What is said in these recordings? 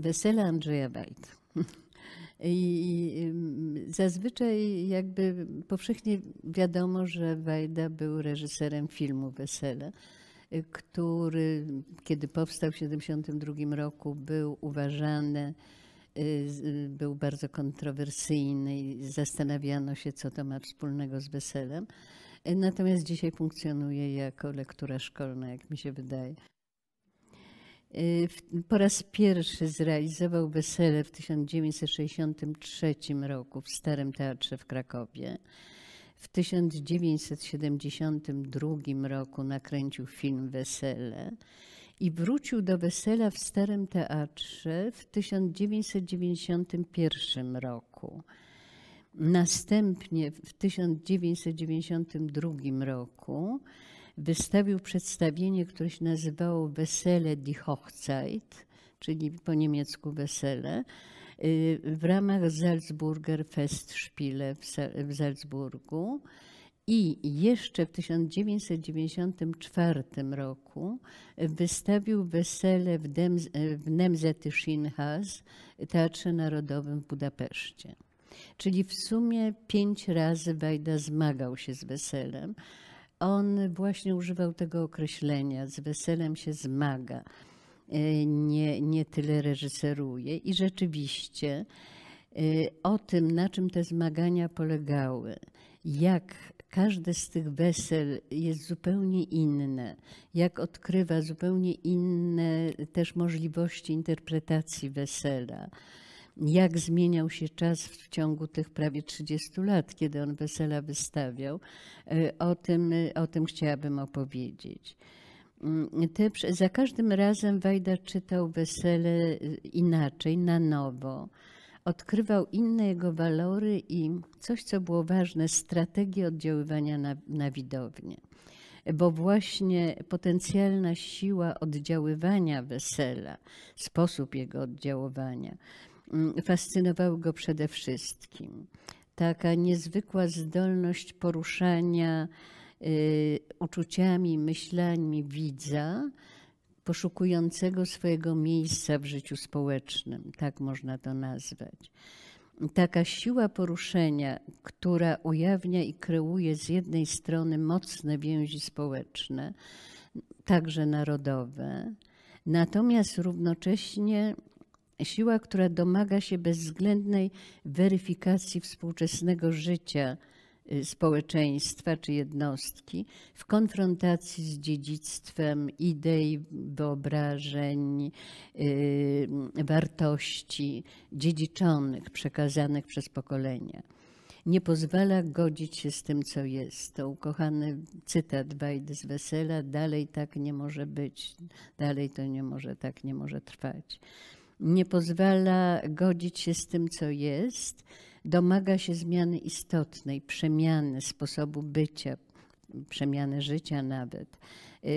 wesele Andrzeja Wajda. I zazwyczaj jakby powszechnie wiadomo, że Wajda był reżyserem filmu Wesele, który kiedy powstał w 1972 roku był uważany, y, był bardzo kontrowersyjny i zastanawiano się, co to ma wspólnego z Weselem. Natomiast dzisiaj funkcjonuje jako lektura szkolna, jak mi się wydaje. Y, po raz pierwszy zrealizował wesele w 1963 roku w Starym Teatrze w Krakowie. W 1972 roku nakręcił film Wesele i wrócił do wesela w Starym Teatrze w 1991 roku. Następnie w 1992 roku wystawił przedstawienie, które się nazywało Wesele die Hochzeit, czyli po niemiecku wesele, y, w ramach Salzburger Festspiele w Salzburgu. I jeszcze w 1994 roku wystawił wesele w, Dem w Nemzety Teatrze Narodowym w Budapeszcie. Czyli w sumie pięć razy Wajda zmagał się z weselem, on właśnie używał tego określenia, z weselem się zmaga, e, nie, nie tyle reżyseruje. I rzeczywiście e, o tym, na czym te zmagania polegały, jak każde z tych wesel jest zupełnie inne, jak odkrywa zupełnie inne też możliwości interpretacji wesela jak zmieniał się czas w ciągu tych prawie 30 lat, kiedy on wesela wystawiał, e, o tym, e, o tym chciałabym opowiedzieć. Mm, te, za każdym razem Wajda czytał wesele e, inaczej, na nowo. Odkrywał inne jego walory i coś, co było ważne, strategię oddziaływania na, na widownię. Bo właśnie potencjalna siła oddziaływania wesela, sposób jego oddziaływania, Mm, fascynował go przede wszystkim taka niezwykła zdolność poruszania y, uczuciami, myślami widza, poszukującego swojego miejsca w życiu społecznym, tak można to nazwać. Taka siła poruszenia, która ujawnia i kreuje z jednej strony mocne więzi społeczne, także narodowe, natomiast równocześnie Siła, która domaga się bezwzględnej weryfikacji współczesnego życia y, społeczeństwa czy jednostki w konfrontacji z dziedzictwem idei, wyobrażeń, y, wartości dziedziczonych, przekazanych przez pokolenia. Nie pozwala godzić się z tym, co jest. To ukochany cytat Wajdy z Wesela, dalej tak nie może być, dalej to nie może, tak nie może trwać nie pozwala godzić się z tym, co jest, domaga się zmiany istotnej, przemiany sposobu bycia, przemiany życia nawet y,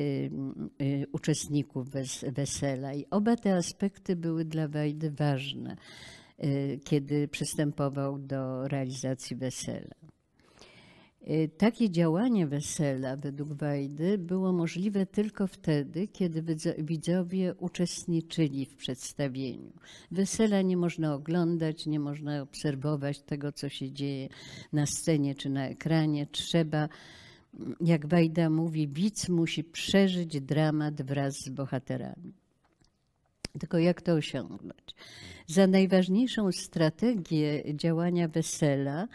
y, uczestników wesela. I oba te aspekty były dla Wajdy ważne, y, kiedy przystępował do realizacji wesela. Y, takie działanie wesela według Wajdy było możliwe tylko wtedy, kiedy widzowie uczestniczyli w przedstawieniu. Wesela nie można oglądać, nie można obserwować tego, co się dzieje na scenie czy na ekranie. Trzeba, mm, jak Wajda mówi, widz musi przeżyć dramat wraz z bohaterami. Tylko jak to osiągnąć? Za najważniejszą strategię działania wesela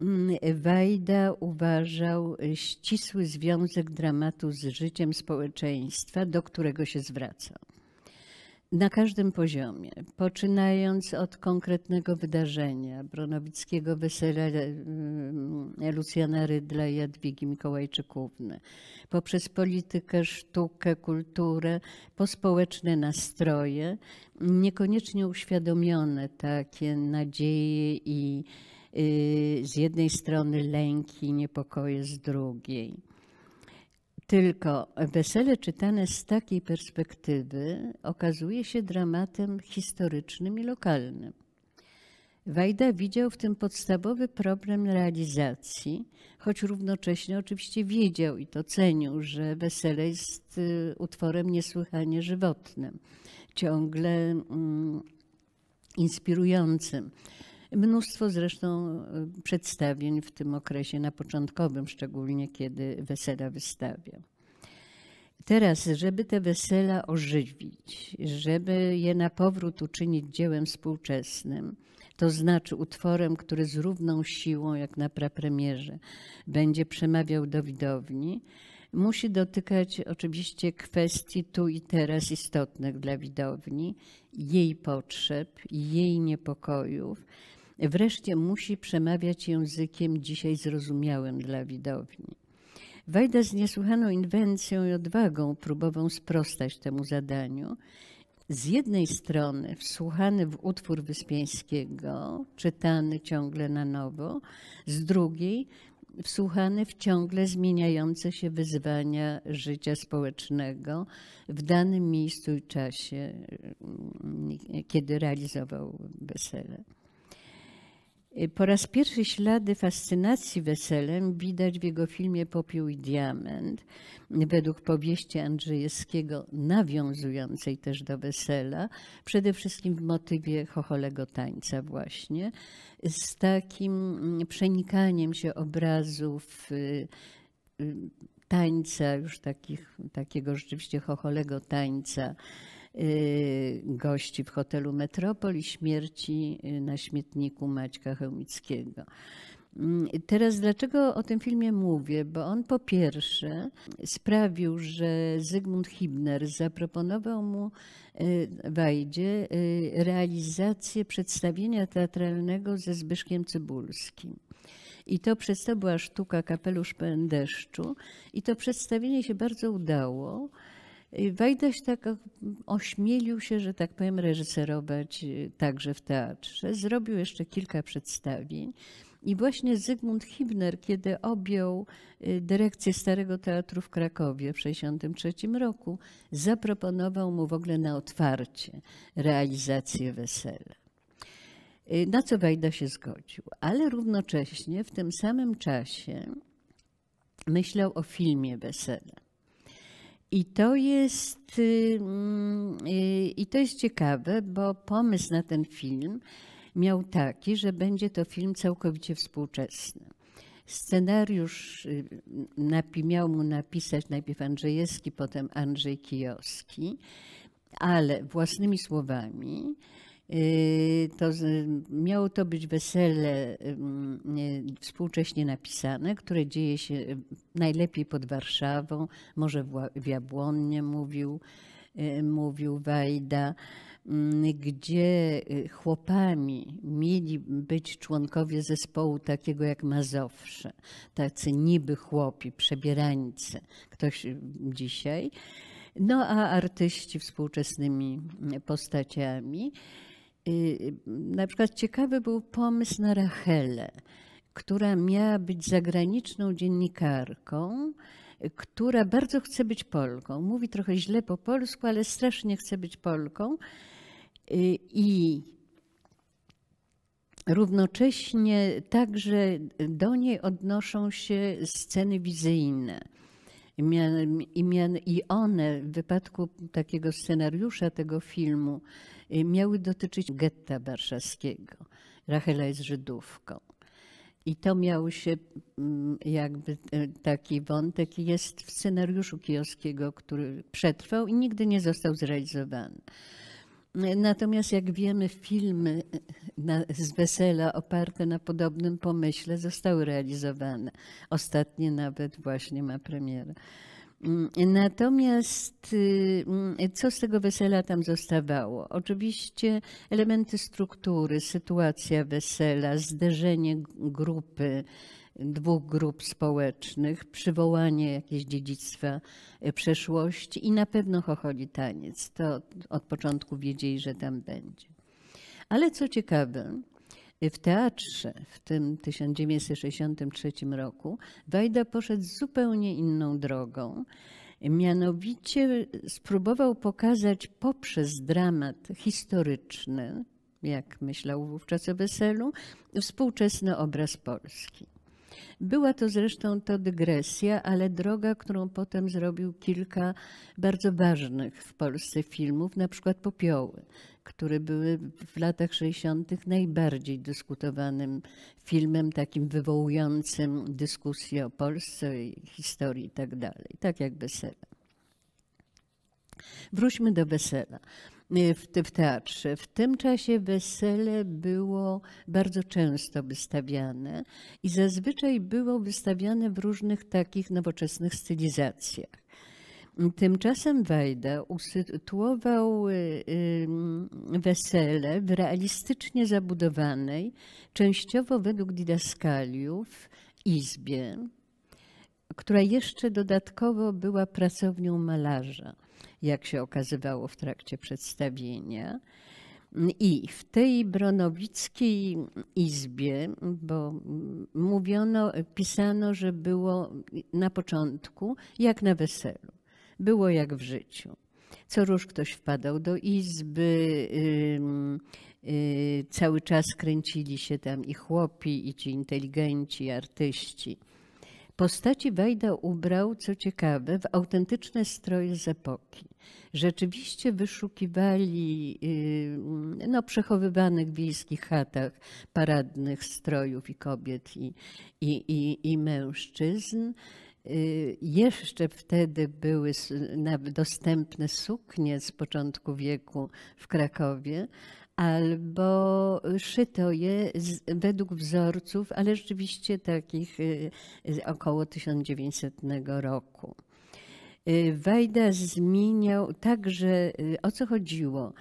Mm, Wajda uważał ścisły związek dramatu z życiem społeczeństwa, do którego się zwracał Na każdym poziomie, poczynając od konkretnego wydarzenia, Bronowickiego wesela mm, Lucjana Rydla i Jadwigi Mikołajczykówny, poprzez politykę, sztukę, kulturę, po społeczne nastroje, niekoniecznie uświadomione takie nadzieje i Y, z jednej strony lęki, niepokoje z drugiej. Tylko wesele czytane z takiej perspektywy okazuje się dramatem historycznym i lokalnym. Wajda widział w tym podstawowy problem realizacji, choć równocześnie oczywiście wiedział i to cenił, że wesele jest y, utworem niesłychanie żywotnym, ciągle mm, inspirującym. Mnóstwo zresztą e, przedstawień w tym okresie, na początkowym szczególnie, kiedy wesela wystawia. Teraz, żeby te wesela ożywić, żeby je na powrót uczynić dziełem współczesnym, to znaczy utworem, który z równą siłą, jak na prapremierze, będzie przemawiał do widowni, musi dotykać oczywiście kwestii tu i teraz istotnych dla widowni, jej potrzeb, jej niepokojów, Wreszcie musi przemawiać językiem dzisiaj zrozumiałym dla widowni. Wajda z niesłychaną inwencją i odwagą próbował sprostać temu zadaniu. Z jednej strony wsłuchany w utwór Wyspiańskiego, czytany ciągle na nowo, z drugiej wsłuchany w ciągle zmieniające się wyzwania życia społecznego w danym miejscu i czasie, mm, kiedy realizował wesele. Y, po raz pierwszy ślady fascynacji weselem widać w jego filmie Popiół i Diament, według powieści Andrzejewskiego, nawiązującej też do wesela, przede wszystkim w motywie chocholego tańca właśnie, z takim mm, przenikaniem się obrazów y, y, tańca, już takich, takiego rzeczywiście chocholego tańca, Y, gości w hotelu Metropoli śmierci y, na śmietniku Maćka Chełmickiego. Mm, teraz dlaczego o tym filmie mówię? Bo on po pierwsze sprawił, że Zygmunt Hibner zaproponował mu y, Wajdzie realizację przedstawienia teatralnego ze Zbyszkiem Cybulskim. I to, przez to była sztuka Kapelusz deszczu. i to przedstawienie się bardzo udało. Wajdaś tak ośmielił się, że tak powiem, reżyserować y, także w teatrze. Zrobił jeszcze kilka przedstawień. I właśnie Zygmunt Hibner, kiedy objął y, dyrekcję Starego Teatru w Krakowie w 1963 roku, zaproponował mu w ogóle na otwarcie realizację wesela. Y, na co Wajda się zgodził, ale równocześnie w tym samym czasie myślał o filmie wesela. I to, jest, y, mm, y, I to jest ciekawe, bo pomysł na ten film miał taki, że będzie to film całkowicie współczesny. Scenariusz y, napi, miał mu napisać najpierw Andrzejewski, potem Andrzej Kijowski, ale własnymi słowami Y, to miało to być wesele y, y, współcześnie napisane, które dzieje się najlepiej pod Warszawą, może w Jabłonnie mówił, mówił Wajda, gdzie chłopami mieli być członkowie zespołu takiego jak Mazowsze, tacy niby chłopi, przebierańcy, ktoś dzisiaj, no a artyści współczesnymi postaciami. Y, na przykład ciekawy był pomysł na Rachelę, która miała być zagraniczną dziennikarką, która bardzo chce być Polką. Mówi trochę źle po polsku, ale strasznie chce być Polką. Y, I równocześnie także do niej odnoszą się sceny wizyjne. I one w wypadku takiego scenariusza tego filmu Y, miały dotyczyć getta warszawskiego. Rachela jest Żydówką. I to miał się mm, jakby y, taki wątek jest w scenariuszu Kijowskiego, który przetrwał i nigdy nie został zrealizowany. Y, natomiast jak wiemy, filmy z wesela oparte na podobnym pomyśle zostały realizowane. Ostatnie nawet właśnie ma premierę. Mm, natomiast y, co z tego wesela tam zostawało? Oczywiście elementy struktury, sytuacja wesela, zderzenie grupy, dwóch grup społecznych, przywołanie jakiegoś dziedzictwa y, przeszłości i na pewno chocholi taniec. To od początku wiedzieli, że tam będzie. Ale co ciekawe, Y, w teatrze w tym 1963 roku Wajda poszedł zupełnie inną drogą. Mianowicie spróbował pokazać poprzez dramat historyczny, jak myślał wówczas o weselu, współczesny obraz Polski. Była to zresztą to dygresja, ale droga, którą potem zrobił kilka bardzo ważnych w Polsce filmów, na przykład Popioły, które były w latach 60. najbardziej dyskutowanym filmem, takim wywołującym dyskusję o Polsce, historii itd. Tak, tak jak Wesela. Wróćmy do Wesela. Y, w, w teatrze. W tym czasie wesele było bardzo często wystawiane i zazwyczaj było wystawiane w różnych takich nowoczesnych stylizacjach. Tymczasem Wajda usytuował y, y, wesele w realistycznie zabudowanej, częściowo według didaskaliów, izbie, która jeszcze dodatkowo była pracownią malarza jak się okazywało w trakcie przedstawienia. I w tej bronowickiej izbie, bo mówiono, pisano, że było na początku jak na weselu, było jak w życiu. Co róż ktoś wpadał do izby, yy, yy, cały czas kręcili się tam i chłopi, i ci inteligenci, i artyści. Postaci Wajda ubrał, co ciekawe, w autentyczne stroje z epoki. Rzeczywiście wyszukiwali y, no, przechowywanych w wiejskich chatach paradnych strojów i kobiet i, i, i, i mężczyzn. Y, jeszcze wtedy były dostępne suknie z początku wieku w Krakowie, albo szyto je z, według wzorców, ale rzeczywiście takich y, około 1900 roku. Y, Wajda zmieniał także, y, o co chodziło?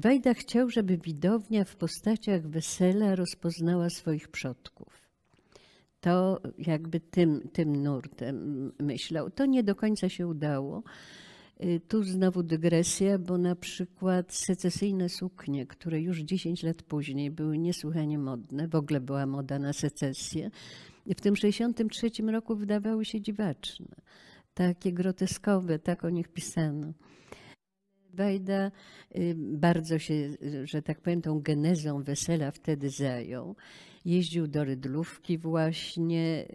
Wajda chciał, żeby widownia w postaciach wesela rozpoznała swoich przodków. To jakby tym, tym nurtem myślał. To nie do końca się udało. Y, tu znowu dygresja, bo na przykład secesyjne suknie, które już 10 lat później były niesłychanie modne, w ogóle była moda na secesję, w tym 63 roku wydawały się dziwaczne, takie groteskowe, tak o nich pisano. Wajda y, bardzo się, że tak powiem, tą genezą wesela wtedy zajął. Jeździł do Rydlówki właśnie,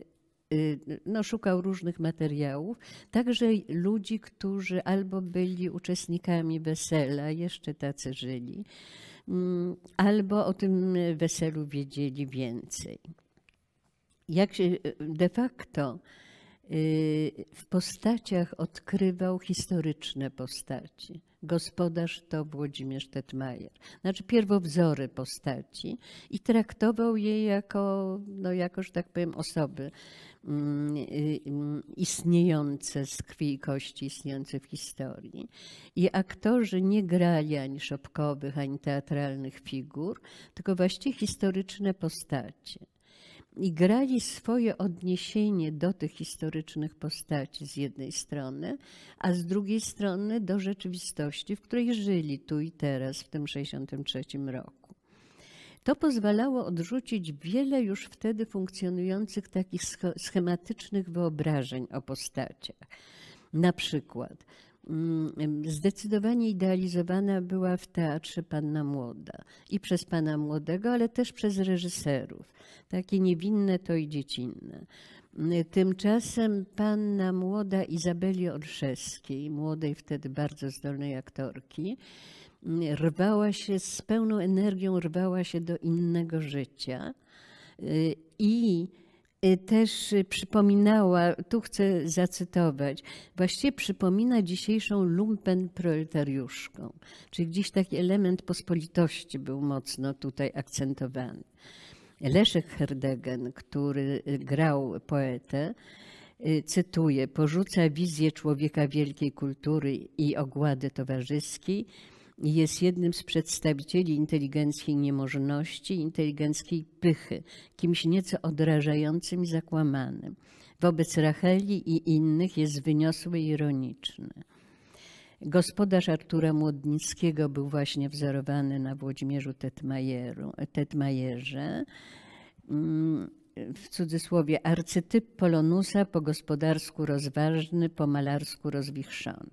Y, no, szukał różnych materiałów, także ludzi, którzy albo byli uczestnikami wesela, jeszcze tacy żyli, mm, albo o tym weselu wiedzieli więcej. Jak się y, de facto y, w postaciach odkrywał historyczne postaci. Gospodarz to Włodzimierz Tetmajer, znaczy pierwowzory postaci i traktował je jako, no jakoś tak powiem, osoby Mm, y, mm, istniejące z krwi i kości, istniejące w historii. I aktorzy nie grali ani szopkowych, ani teatralnych figur, tylko właściwie historyczne postacie i grali swoje odniesienie do tych historycznych postaci z jednej strony, a z drugiej strony do rzeczywistości, w której żyli tu i teraz, w tym 1963 roku. To pozwalało odrzucić wiele już wtedy funkcjonujących takich schematycznych wyobrażeń o postaciach. Na przykład mm, zdecydowanie idealizowana była w teatrze panna młoda i przez pana młodego, ale też przez reżyserów. Takie niewinne to i dziecinne. Tymczasem panna młoda Izabeli Olszewskiej, młodej wtedy bardzo zdolnej aktorki, rwała się z pełną energią, rwała się do innego życia. Y, I y, też przypominała, tu chcę zacytować, właściwie przypomina dzisiejszą lumpen proletariuszką, czyli gdzieś taki element pospolitości był mocno tutaj akcentowany. Leszek Herdegen, który grał poetę, y, cytuję, porzuca wizję człowieka wielkiej kultury i ogłady towarzyskiej, jest jednym z przedstawicieli inteligenckiej niemożności, inteligenckiej pychy, kimś nieco odrażającym i zakłamanym. Wobec Racheli i innych jest wyniosły i ironiczny. Gospodarz Artura Młodnickiego był właśnie wzorowany na Włodzimierzu Tetmajerze. Mm, w cudzysłowie arcytyp Polonusa po gospodarsku rozważny, po malarsku rozwichrzony.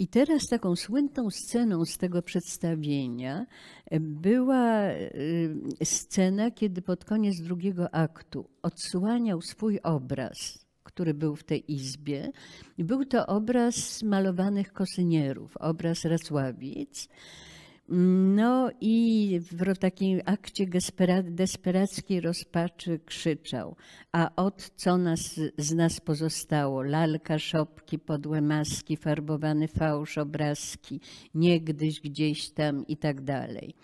I teraz taką słynną sceną z tego przedstawienia e, była e, scena, kiedy pod koniec drugiego aktu odsłaniał swój obraz, który był w tej izbie. Był to obraz malowanych kosynierów, obraz Racławic. No i w takim akcie desperackiej rozpaczy krzyczał, a od co nas, z nas pozostało? Lalka, szopki, podłe maski, farbowany fałsz, obrazki, niegdyś gdzieś tam i tak dalej.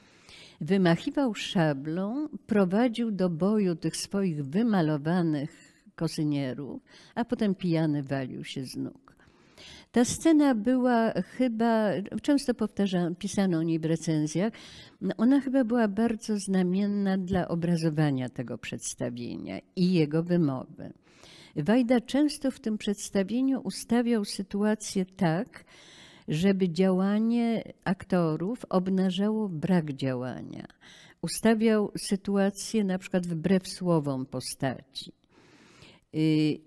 Wymachiwał szablą, prowadził do boju tych swoich wymalowanych kozynierów, a potem pijany walił się z nóg. Ta scena była chyba, często powtarzałam, pisano o niej w recenzjach, ona chyba była bardzo znamienna dla obrazowania tego przedstawienia i jego wymowy. Wajda często w tym przedstawieniu ustawiał sytuację tak, żeby działanie aktorów obnażało brak działania. Ustawiał sytuację na przykład wbrew słowom postaci. Y,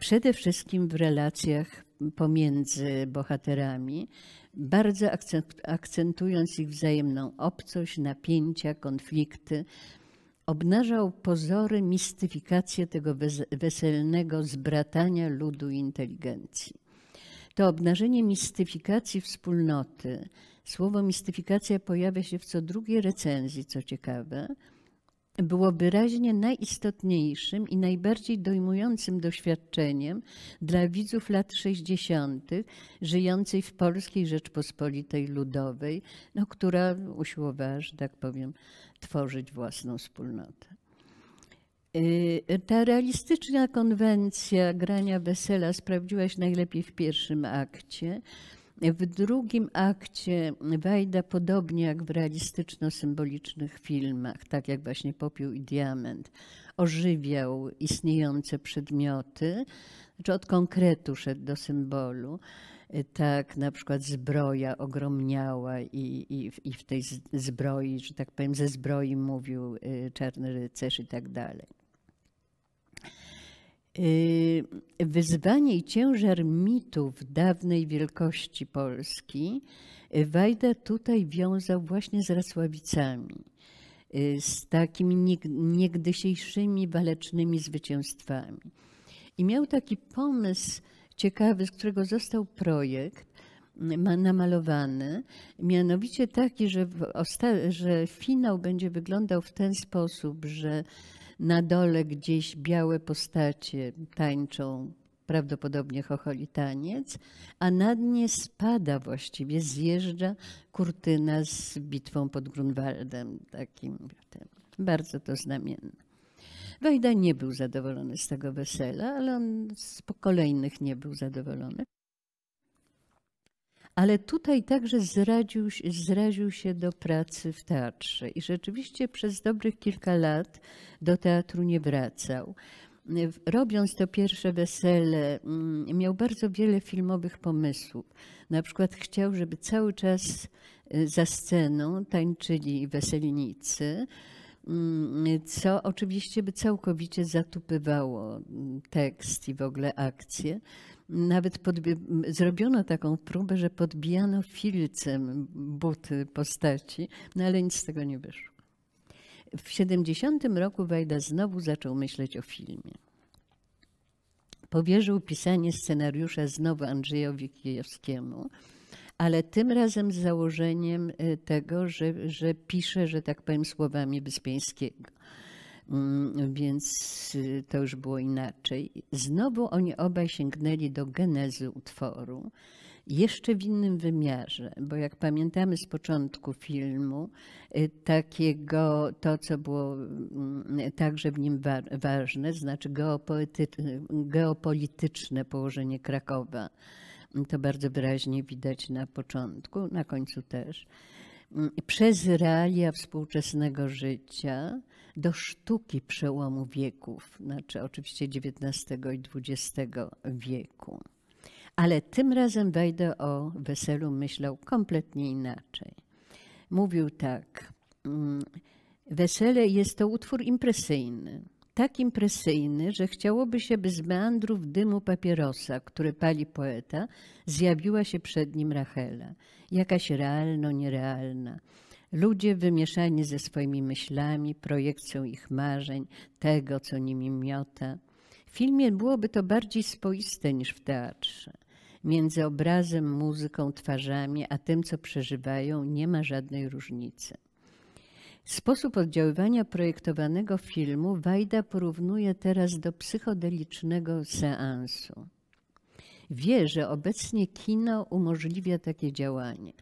przede wszystkim w relacjach pomiędzy bohaterami, bardzo akcentując ich wzajemną obcość, napięcia, konflikty. Obnażał pozory mistyfikację tego weselnego zbratania ludu i inteligencji. To obnażenie mistyfikacji wspólnoty, słowo mistyfikacja pojawia się w co drugiej recenzji, co ciekawe, było wyraźnie najistotniejszym i najbardziej dojmującym doświadczeniem dla widzów lat 60. żyjących w Polskiej Rzeczpospolitej Ludowej, no, która usiłowała, że tak powiem, tworzyć własną wspólnotę. Y, ta realistyczna konwencja grania wesela sprawdziła się najlepiej w pierwszym akcie. W drugim akcie Wajda, podobnie jak w realistyczno-symbolicznych filmach, tak jak właśnie Popiół i Diament, ożywiał istniejące przedmioty, znaczy od konkretu szedł do symbolu. Tak, na przykład zbroja ogromniała i, i, i w tej zbroi, że tak powiem, ze zbroi mówił y, czarny rycerz i tak dalej. Yy, wyzwanie i ciężar mitów dawnej wielkości Polski yy, Wajda tutaj wiązał właśnie z Rasławicami, yy, z takimi niegdysiejszymi walecznymi zwycięstwami. I miał taki pomysł ciekawy, z którego został projekt, namalowany, mianowicie taki, że, że, finał będzie wyglądał w ten sposób, że na dole gdzieś białe postacie tańczą, prawdopodobnie taniec, a na dnie spada właściwie, zjeżdża kurtyna z bitwą pod Grunwaldem. Takim, tym. bardzo to znamienne. Wajda nie był zadowolony z tego wesela, ale on z kolejnych nie był zadowolony ale tutaj także zraził, zraził się do pracy w teatrze i rzeczywiście przez dobrych kilka lat do teatru nie wracał robiąc to pierwsze wesele, mm, miał bardzo wiele filmowych pomysłów. Na przykład chciał, żeby cały czas y, za sceną tańczyli weselnicy, mm, co oczywiście by całkowicie zatupywało mm, tekst i w ogóle akcję. Nawet podbie- zrobiono taką próbę, że podbijano filcem buty postaci, no ale nic z tego nie wyszło. W 70 roku Wajda znowu zaczął myśleć o filmie. Powierzył pisanie scenariusza znowu Andrzejowi Kijowskiemu, ale tym razem z założeniem y, tego, że, że pisze, że tak powiem, słowami Wyspiańskiego Mm, więc y, to już było inaczej. Znowu oni obaj sięgnęli do genezy utworu, jeszcze w innym wymiarze, bo jak pamiętamy z początku filmu, y, takiego to, co było mm, także w nim ważne, znaczy geopolityczne położenie Krakowa. To bardzo wyraźnie widać na początku, na końcu też. Mm, przez realia współczesnego życia, do sztuki przełomu wieków, znaczy oczywiście XIX i XX wieku. Ale tym razem Wejdę o weselu myślał kompletnie inaczej. Mówił tak: mm, Wesele jest to utwór impresyjny. Tak impresyjny, że chciałoby się, by z meandrów dymu papierosa, który pali poeta, zjawiła się przed nim Rachela, jakaś realno-nierealna Ludzie wymieszani ze swoimi myślami, projekcją ich marzeń, tego, co nimi miota. W filmie byłoby to bardziej spoiste niż w teatrze. Między obrazem, muzyką, twarzami, a tym, co przeżywają, nie ma żadnej różnicy. Sposób oddziaływania projektowanego filmu Wajda porównuje teraz do psychodelicznego seansu. Wie, że obecnie kino umożliwia takie działanie.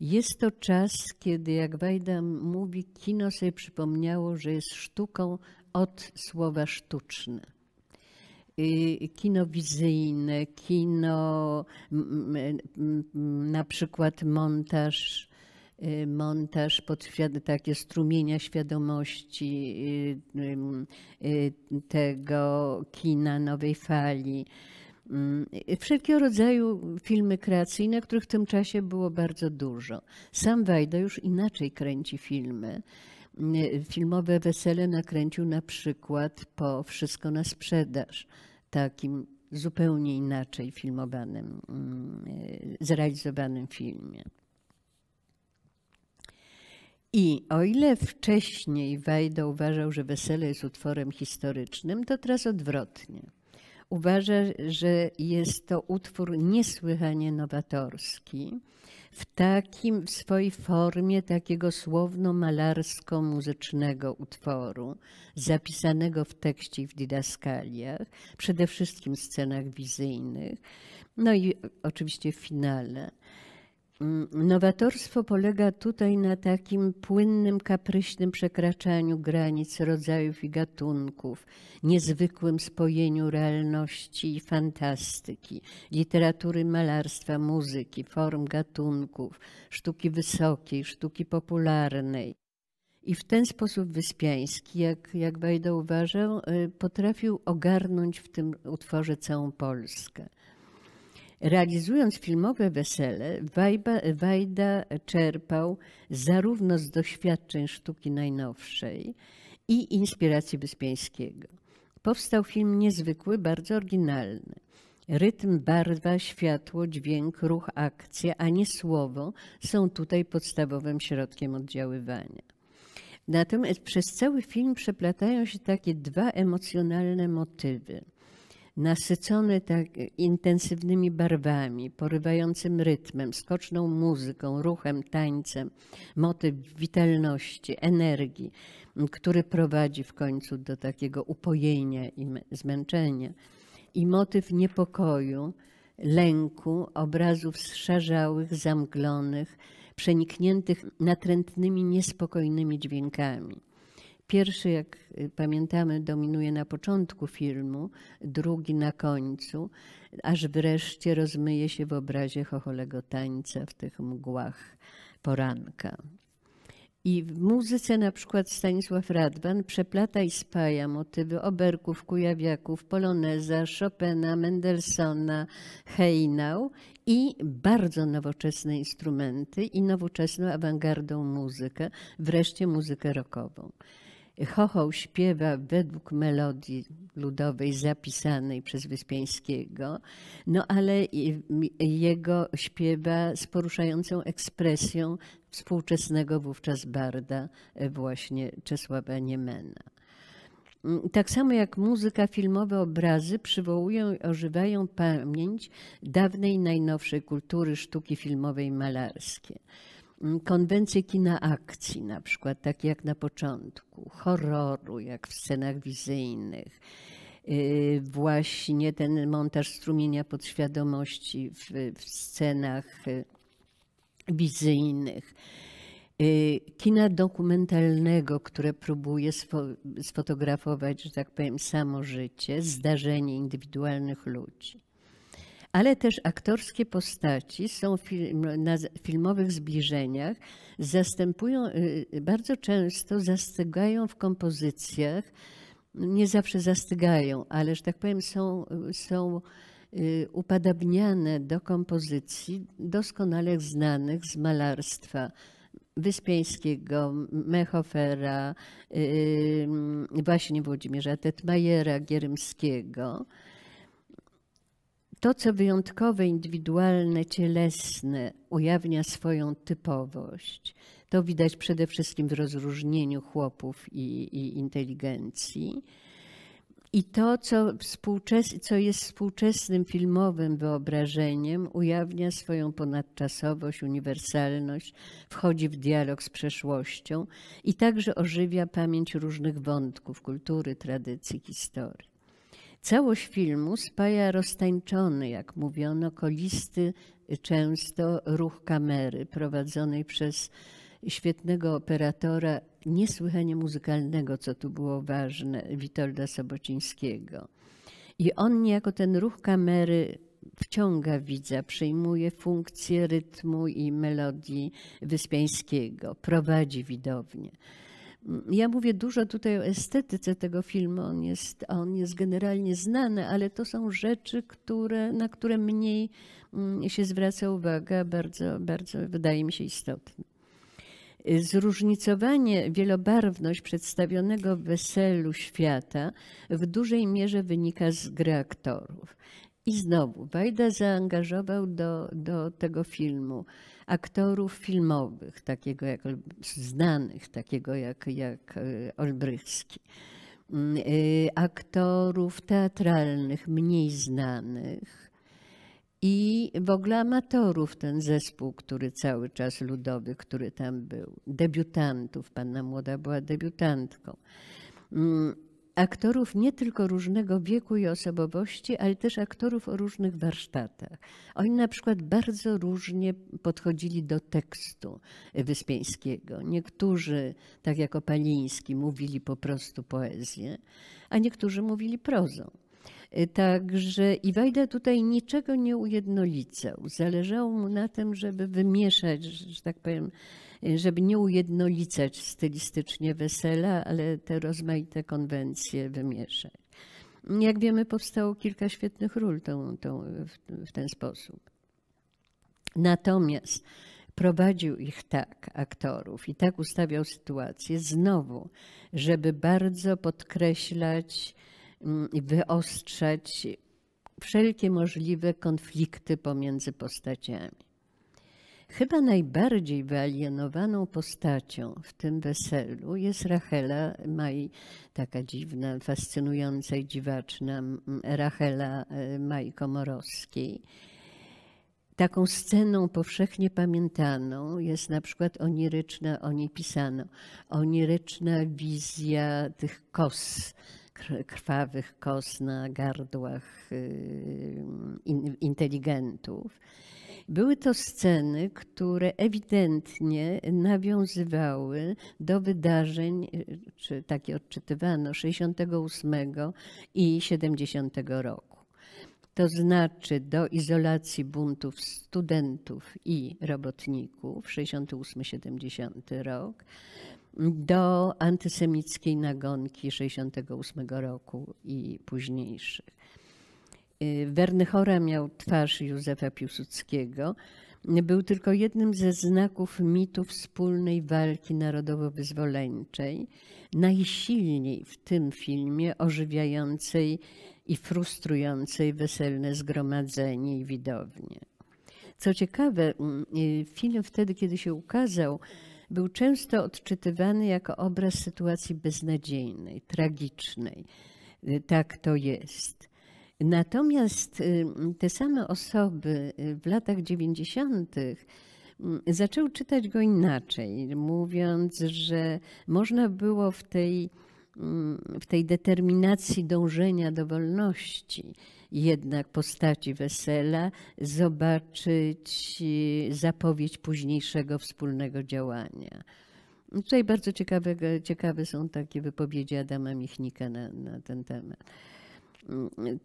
Jest to czas, kiedy, jak Wajda mówi, kino sobie przypomniało, że jest sztuką od słowa sztuczne. Y, kino wizyjne, kino, na przykład montaż, y, montaż pod takie strumienia świadomości y, tego kina nowej fali Mm, wszelkiego rodzaju filmy kreacyjne, których w tym czasie było bardzo dużo. Sam Wajda już inaczej kręci filmy. Mm, filmowe wesele nakręcił na przykład po Wszystko na sprzedaż, takim zupełnie inaczej filmowanym, mm, zrealizowanym filmie. I o ile wcześniej Wajda uważał, że wesele jest utworem historycznym, to teraz odwrotnie. Uważa, że jest to utwór niesłychanie nowatorski w takim w swojej formie takiego słowno-malarsko-muzycznego utworu, zapisanego w tekście i w didaskaliach, przede wszystkim w scenach wizyjnych, no i oczywiście w finale. Mm, nowatorstwo polega tutaj na takim płynnym, kapryśnym przekraczaniu granic rodzajów i gatunków, niezwykłym spojeniu realności i fantastyki, literatury, malarstwa, muzyki, form gatunków, sztuki wysokiej, sztuki popularnej. I w ten sposób Wyspiański, jak, jak Wajda uważał, y, potrafił ogarnąć w tym utworze całą Polskę. Realizując filmowe wesele, Wajba, Wajda czerpał zarówno z doświadczeń sztuki najnowszej i inspiracji Wyspiańskiego. Powstał film niezwykły, bardzo oryginalny. Rytm, barwa, światło, dźwięk, ruch, akcja, a nie słowo są tutaj podstawowym środkiem oddziaływania. Natomiast przez cały film przeplatają się takie dwa emocjonalne motywy – nasycony tak intensywnymi barwami, porywającym rytmem, skoczną muzyką, ruchem, tańcem, motyw witalności, energii, który prowadzi w końcu do takiego upojenia i zmęczenia. I motyw niepokoju, lęku, obrazów zszarzałych, zamglonych, przenikniętych natrętnymi, niespokojnymi dźwiękami. Pierwszy, jak pamiętamy, dominuje na początku filmu, drugi na końcu, aż wreszcie rozmyje się w obrazie chocholego tańca w tych mgłach poranka. I w muzyce na przykład Stanisław Radwan przeplata i spaja motywy oberków, kujawiaków, poloneza, Chopina, Mendelssohna, Heinau i bardzo nowoczesne instrumenty i nowoczesną awangardą muzykę, wreszcie muzykę rockową. Chochoł śpiewa według melodii ludowej zapisanej przez Wyspiańskiego, no ale jego śpiewa z poruszającą ekspresją współczesnego wówczas barda e, właśnie Czesława Niemena. Mm, tak samo jak muzyka, filmowe obrazy przywołują i ożywają pamięć dawnej, najnowszej kultury sztuki filmowej malarskiej. Mm, konwencje kina akcji, na przykład takie jak na początku, horroru, jak w scenach wizyjnych. Y, właśnie ten montaż strumienia podświadomości w, w scenach y, wizyjnych y, kina dokumentalnego, które próbuje sfotografować, że tak powiem, samo życie, zdarzenie indywidualnych ludzi ale też aktorskie postaci są film, na filmowych zbliżeniach, zastępują, y, y, bardzo często zastygają w kompozycjach, nie zawsze zastygają, ale że tak powiem są, są y, upadabniane do kompozycji doskonale znanych z malarstwa. Wyspiańskiego, Mechofera, właśnie Włodzimierza Tetmajera, Gierymskiego. To, co wyjątkowe, indywidualne, cielesne, ujawnia swoją typowość. To widać przede wszystkim w rozróżnieniu chłopów i, i inteligencji. I to, co, współczes- co jest współczesnym filmowym wyobrażeniem, ujawnia swoją ponadczasowość, uniwersalność, wchodzi w dialog z przeszłością i także ożywia pamięć różnych wątków kultury, tradycji, historii. Całość filmu spaja roztańczony, jak mówiono, kolisty często ruch kamery prowadzonej przez świetnego operatora niesłychanie muzykalnego, co tu było ważne, Witolda Sobocińskiego. I on niejako ten ruch kamery wciąga widza, przyjmuje funkcję rytmu i melodii Wyspiańskiego, prowadzi widownię. Ja mówię dużo tutaj o estetyce tego filmu, on jest, on jest generalnie znany, ale to są rzeczy, które, na które mniej mm, się zwraca uwaga, bardzo, bardzo wydaje mi się istotne. Zróżnicowanie, wielobarwność przedstawionego w weselu świata w dużej mierze wynika z gry aktorów. I znowu, Wajda zaangażował do, do tego filmu aktorów filmowych, takiego jak, znanych, takiego jak, jak e, Olbrychski mm, e, aktorów teatralnych mniej znanych i w ogóle amatorów, ten zespół, który cały czas ludowy, który tam był, debiutantów, panna młoda była debiutantką. Mm, aktorów nie tylko różnego wieku i osobowości, ale też aktorów o różnych warsztatach. Oni na przykład bardzo różnie podchodzili do tekstu Wyspieńskiego. Niektórzy, tak jak Opaliński, mówili po prostu poezję, a niektórzy mówili prozą. Także i Wajda tutaj niczego nie ujednolicał. Zależało mu na tym, żeby wymieszać, że tak powiem, Y, żeby nie ujednolicać stylistycznie wesela, ale te rozmaite konwencje wymieszać. Jak wiemy, powstało kilka świetnych ról tą, tą, w, w ten sposób. Natomiast prowadził ich tak, aktorów, i tak ustawiał sytuację, znowu, żeby bardzo podkreślać mm, i wyostrzać wszelkie możliwe konflikty pomiędzy postaciami. Chyba najbardziej wyalienowaną postacią w tym weselu jest Rachela Maj, taka dziwna, fascynująca i dziwaczna Rachela e, Maj Komorowskiej. Taką sceną powszechnie pamiętaną jest na przykład oniryczna, o niej pisano, oniryczna wizja tych kos, krwawych kos na gardłach y, inteligentów. Były to sceny, które ewidentnie nawiązywały do wydarzeń, y, czy takie odczytywano, 68 i 70 roku to znaczy do izolacji buntów studentów i robotników, 68-70 rok, do antysemickiej nagonki 68 roku i późniejszych. Y, Wernychora miał twarz Józefa Piłsudskiego. Był tylko jednym ze znaków mitu wspólnej walki narodowo-wyzwoleńczej, najsilniej w tym filmie ożywiającej i frustrującej weselne zgromadzenie i widownie. Co ciekawe, mm, y, film wtedy, kiedy się ukazał, był często odczytywany jako obraz sytuacji beznadziejnej, tragicznej. Y, tak to jest. Natomiast y, te same osoby y, w latach 90. zaczęły czytać go inaczej, mówiąc, że można było w tej, mm, w tej determinacji dążenia do wolności jednak postaci wesela, zobaczyć y, zapowiedź późniejszego wspólnego działania. Tutaj bardzo ciekawe, ciekawe są takie wypowiedzi Adama Michnika na, na ten temat.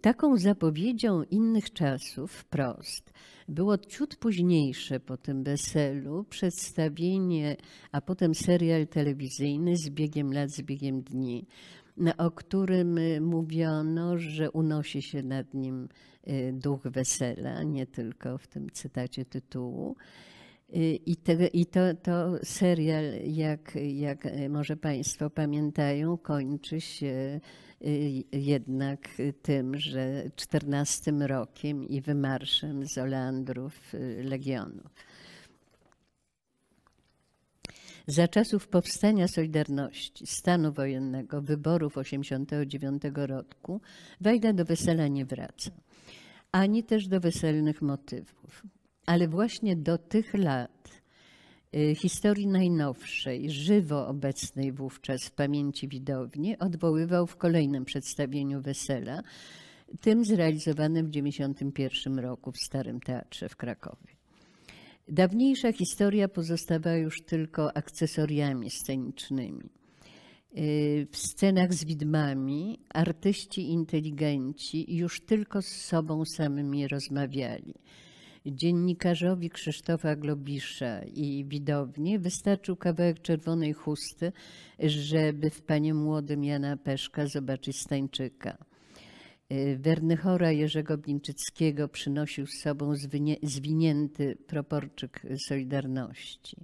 Taką zapowiedzią innych czasów wprost było ciut późniejsze po tym weselu przedstawienie, a potem serial telewizyjny z biegiem lat, z biegiem dni o którym y, mówiono, że unosi się nad nim y, duch wesela, nie tylko w tym cytacie tytułu. Y, I, te, i to, to, serial, jak, jak może Państwo pamiętają, kończy się jednak tym, że 14 rokiem i wymarszem z Olandrów Legionów. Za czasów powstania Solidarności, stanu wojennego, wyborów 89 roku, Wajda do wesela nie wraca, ani też do weselnych motywów. Ale właśnie do tych lat, y, historii najnowszej, żywo obecnej wówczas w pamięci widowni, odwoływał w kolejnym przedstawieniu wesela, tym zrealizowanym w 1991 roku w Starym Teatrze w Krakowie. Dawniejsza historia pozostawała już tylko akcesoriami scenicznymi. Y, w scenach z widmami artyści inteligenci już tylko z sobą samymi rozmawiali. Dziennikarzowi Krzysztofa Globisza i widowni wystarczył kawałek czerwonej chusty, żeby w Panie Młodym Jana Peszka zobaczyć Stańczyka. Y, Wernychora Jerzego Blińczyckiego przynosił z sobą zwinięty proporczyk Solidarności.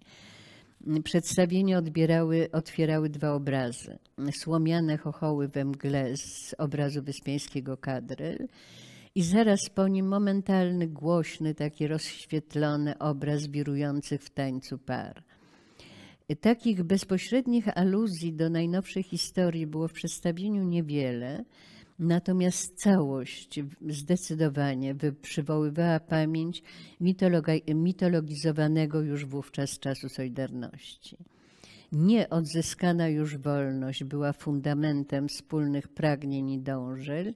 Przedstawienie odbierały, otwierały dwa obrazy. Słomiane chochoły we mgle z obrazu Wyspiańskiego kadry i zaraz po nim momentalny, głośny, taki rozświetlony obraz wirujących w tańcu par. Y, takich bezpośrednich aluzji do najnowszej historii było w przedstawieniu niewiele, Natomiast całość zdecydowanie przywoływała pamięć mitologizowanego już wówczas czasu Solidarności. Nie odzyskana już wolność była fundamentem wspólnych pragnień i dążeń,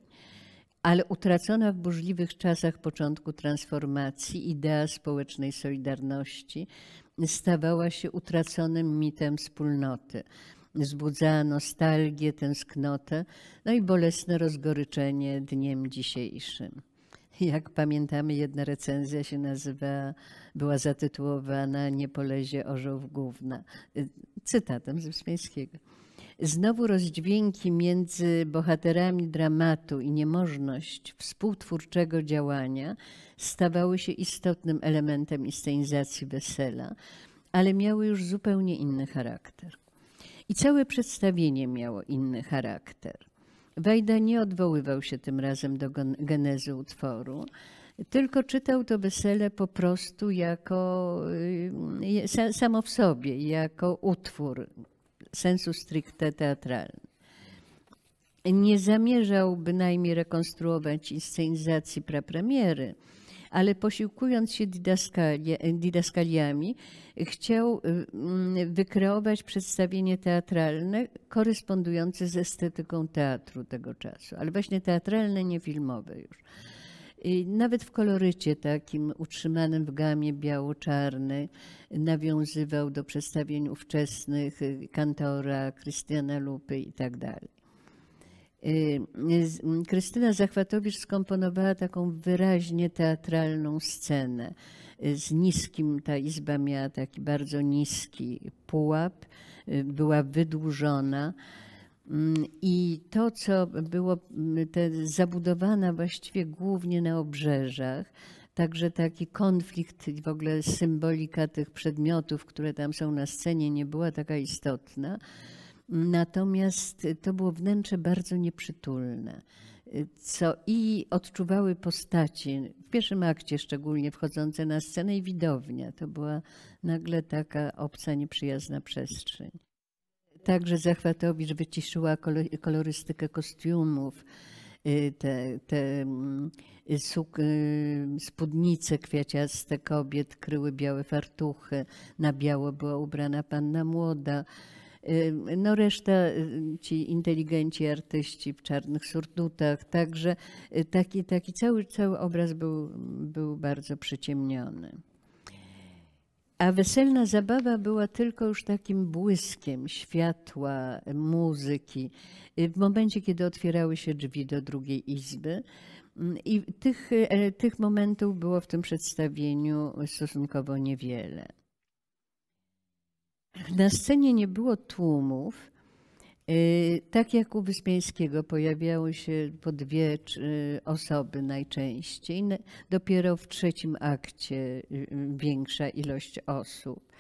ale utracona w burzliwych czasach początku transformacji idea społecznej solidarności stawała się utraconym mitem wspólnoty wzbudza nostalgię, tęsknotę, no i bolesne rozgoryczenie dniem dzisiejszym. Jak pamiętamy, jedna recenzja się nazywa, była zatytułowana Nie polezie orzeł w Cytatem ze Wsmieńskiego. Znowu rozdźwięki między bohaterami dramatu i niemożność współtwórczego działania stawały się istotnym elementem inscenizacji wesela, ale miały już zupełnie inny charakter. I całe przedstawienie miało inny charakter. Wajda nie odwoływał się tym razem do genezy utworu, tylko czytał to wesele po prostu jako y, samo w sobie, jako utwór sensu stricte teatralny. Nie zamierzał bynajmniej rekonstruować inscenizacji prapremiery, ale posiłkując się didaskaliami, chciał mm, wykreować przedstawienie teatralne korespondujące z estetyką teatru tego czasu, ale właśnie teatralne, nie filmowe już. I nawet w kolorycie takim utrzymanym w gamie biało-czarny nawiązywał do przedstawień ówczesnych Kantora, y, Krystiana Lupy itd. Tak Y, Krystyna Zachwatowicz skomponowała taką wyraźnie teatralną scenę. Y, z niskim, ta izba miała taki bardzo niski pułap, y, była wydłużona. Mm, I to, co było mm, te zabudowane właściwie głównie na obrzeżach, Także taki konflikt i w ogóle symbolika tych przedmiotów, które tam są na scenie, nie była taka istotna. Natomiast to było wnętrze bardzo nieprzytulne, co i odczuwały postaci, w pierwszym akcie szczególnie wchodzące na scenę i widownia. To była nagle taka obca, nieprzyjazna przestrzeń. Także Zachwatowicz wyciszyła kolorystykę kostiumów, y, te, te y, y, spódnice kwiaciaste kobiet kryły białe fartuchy, na biało była ubrana panna młoda. Y, no reszta, y, ci inteligenci, artyści w czarnych surdutach, także y, taki, taki cały, cały obraz był, był bardzo przyciemniony. A weselna zabawa była tylko już takim błyskiem światła, muzyki. W momencie, kiedy otwierały się drzwi do drugiej izby, mm, i tych, tych momentów było w tym przedstawieniu stosunkowo niewiele. Na scenie nie było tłumów. Y, tak jak u Wyspiańskiego pojawiały się po dwie osoby najczęściej, dopiero w trzecim akcie y, y, większa ilość osób.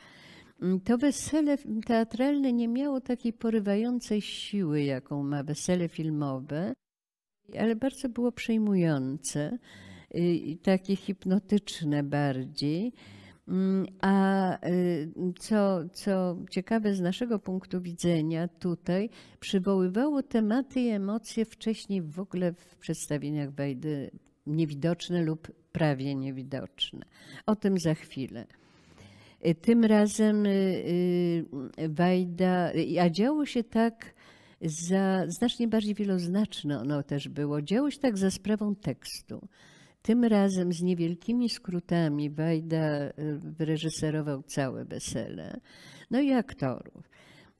Mm, to wesele teatralne nie miało takiej porywającej siły, jaką ma wesele filmowe, ale bardzo było przejmujące, i takie hipnotyczne bardziej. Mm, a y, co, co ciekawe z naszego punktu widzenia tutaj, przywoływało tematy i emocje wcześniej w ogóle w przedstawieniach Wejdy niewidoczne lub prawie niewidoczne. O tym za chwilę. Y, tym razem y, Wajda, a działo się tak za, znacznie bardziej wieloznaczne ono też było, działo się tak za sprawą tekstu. Tym razem z niewielkimi skrótami Wajda y, wyreżyserował całe wesele, no i aktorów.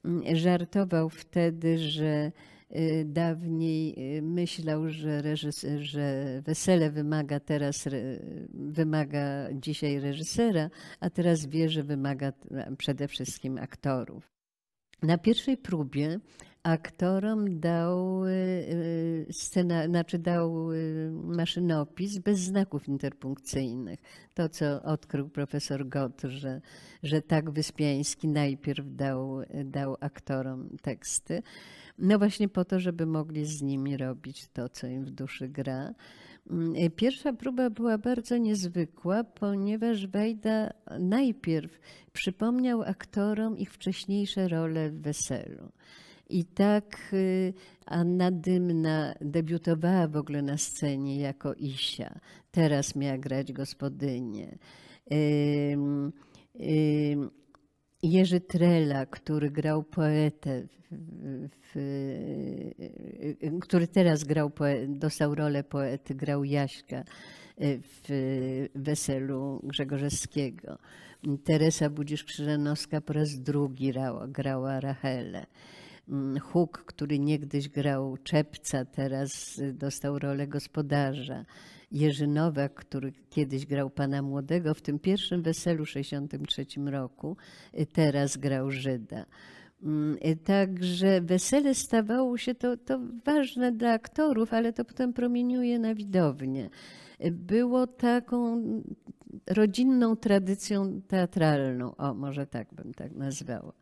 Mm, żartował wtedy, że y, dawniej y, myślał, że, reżyser, że wesele wymaga teraz wymaga dzisiaj reżysera, a teraz wie, że wymaga przede wszystkim aktorów. Na pierwszej próbie aktorom dał, y, y, scena, znaczy dał y, maszynopis bez znaków interpunkcyjnych. To, co odkrył profesor Gott, że, że tak Wyspiański najpierw dał, dał aktorom teksty. No właśnie po to, żeby mogli z nimi robić to, co im w duszy gra. Mm, pierwsza próba była bardzo niezwykła, ponieważ Wejda najpierw przypomniał aktorom ich wcześniejsze role w weselu. I tak y, Anna Dymna debiutowała w ogóle na scenie jako Isia. Teraz miała grać gospodynię. Jerzy Trela, który grał poetę, w, w, który teraz grał, dostał rolę poety, grał Jaśka y, w weselu Grzegorzewskiego. Teresa Budzisz-Krzyżanowska po raz drugi grała, grała Rachelę. Mm, huk, który niegdyś grał czepca, teraz y, dostał rolę gospodarza. Jerzy Nowak, który kiedyś grał pana młodego w tym pierwszym weselu w 1963 roku, y, teraz grał Żyda. Mm, y, także wesele stawało się to, to ważne dla aktorów, ale to potem promieniuje na widownię. Było taką rodzinną tradycją teatralną, o może tak bym tak nazwała.